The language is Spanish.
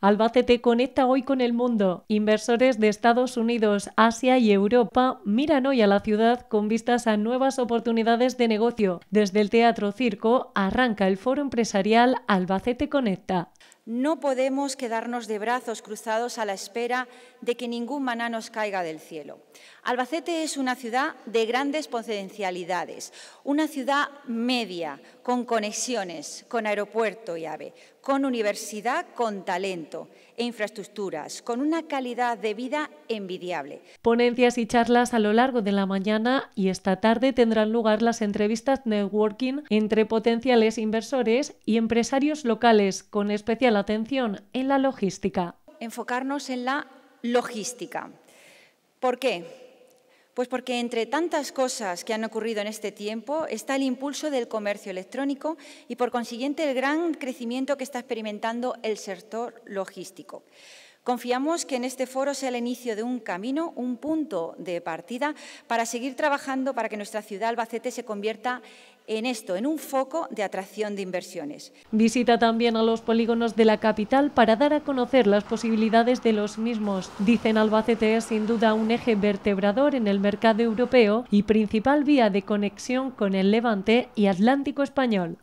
Albacete conecta hoy con el mundo. Inversores de Estados Unidos, Asia y Europa miran hoy a la ciudad con vistas a nuevas oportunidades de negocio. Desde el Teatro Circo arranca el foro empresarial Albacete Conecta. No podemos quedarnos de brazos cruzados a la espera de que ningún maná nos caiga del cielo. Albacete es una ciudad de grandes potencialidades, una ciudad media, con conexiones, con aeropuerto y AVE, con universidad, con talento e infraestructuras, con una calidad de vida envidiable. Ponencias y charlas a lo largo de la mañana y esta tarde tendrán lugar las entrevistas networking entre potenciales inversores y empresarios locales, con especial atención en la logística. Enfocarnos en la logística. ¿Por qué? Pues porque entre tantas cosas que han ocurrido en este tiempo está el impulso del comercio electrónico y por consiguiente el gran crecimiento que está experimentando el sector logístico. Confiamos que en este foro sea el inicio de un camino, un punto de partida para seguir trabajando para que nuestra ciudad Albacete se convierta en esto, en un foco de atracción de inversiones. Visita también a los polígonos de la capital para dar a conocer las posibilidades de los mismos. Dicen Albacete es sin duda un eje vertebrador en el mercado europeo y principal vía de conexión con el Levante y Atlántico español.